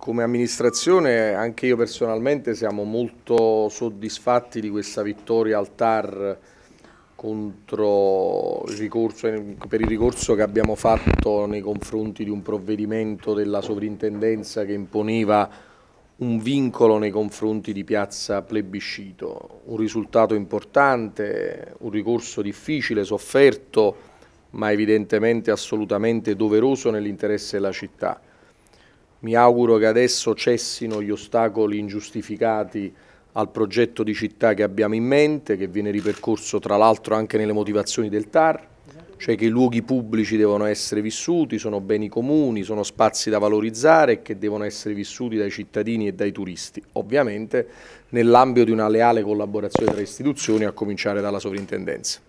Come amministrazione, anche io personalmente, siamo molto soddisfatti di questa vittoria al TAR contro il ricorso, per il ricorso che abbiamo fatto nei confronti di un provvedimento della sovrintendenza che imponeva un vincolo nei confronti di piazza plebiscito, un risultato importante, un ricorso difficile, sofferto, ma evidentemente assolutamente doveroso nell'interesse della città. Mi auguro che adesso cessino gli ostacoli ingiustificati al progetto di città che abbiamo in mente, che viene ripercorso tra l'altro anche nelle motivazioni del TAR, cioè che i luoghi pubblici devono essere vissuti, sono beni comuni, sono spazi da valorizzare e che devono essere vissuti dai cittadini e dai turisti, ovviamente nell'ambito di una leale collaborazione tra istituzioni, a cominciare dalla sovrintendenza.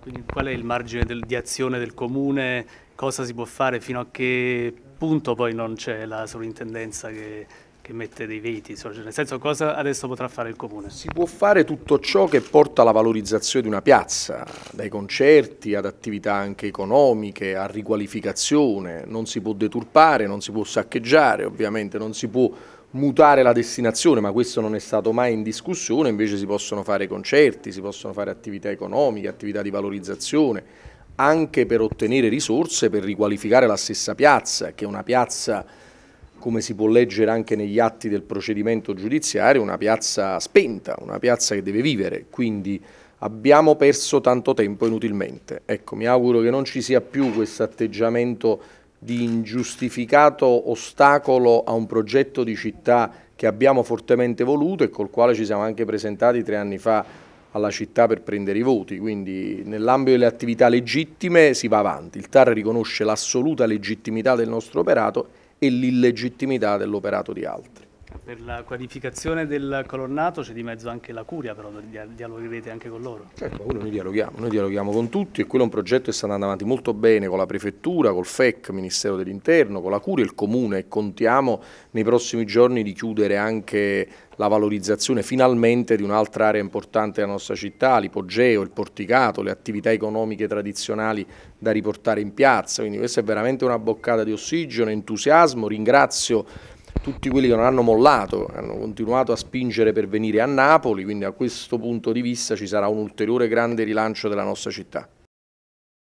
Quindi qual è il margine del, di azione del Comune? Cosa si può fare fino a che appunto poi non c'è la sovrintendenza che, che mette dei veti, cioè, nel senso cosa adesso potrà fare il comune? Si può fare tutto ciò che porta alla valorizzazione di una piazza, dai concerti ad attività anche economiche, a riqualificazione, non si può deturpare, non si può saccheggiare, ovviamente non si può mutare la destinazione, ma questo non è stato mai in discussione, invece si possono fare concerti, si possono fare attività economiche, attività di valorizzazione, anche per ottenere risorse per riqualificare la stessa piazza, che è una piazza, come si può leggere anche negli atti del procedimento giudiziario, una piazza spenta, una piazza che deve vivere, quindi abbiamo perso tanto tempo inutilmente. Ecco, mi auguro che non ci sia più questo atteggiamento di ingiustificato ostacolo a un progetto di città che abbiamo fortemente voluto e col quale ci siamo anche presentati tre anni fa alla città per prendere i voti, quindi nell'ambito delle attività legittime si va avanti. Il TAR riconosce l'assoluta legittimità del nostro operato e l'illegittimità dell'operato di altri. Per la qualificazione del colonnato c'è di mezzo anche la Curia, però dialogherete anche con loro? Certo, con noi dialoghiamo, noi dialoghiamo con tutti e quello è un progetto che sta andando avanti molto bene con la Prefettura, col FEC, Ministero dell'Interno, con la Curia e il Comune e contiamo nei prossimi giorni di chiudere anche la valorizzazione finalmente di un'altra area importante della nostra città, l'ipogeo, il porticato, le attività economiche tradizionali da riportare in piazza, quindi questa è veramente una boccata di ossigeno, entusiasmo, ringrazio tutti quelli che non hanno mollato, hanno continuato a spingere per venire a Napoli, quindi a questo punto di vista ci sarà un ulteriore grande rilancio della nostra città.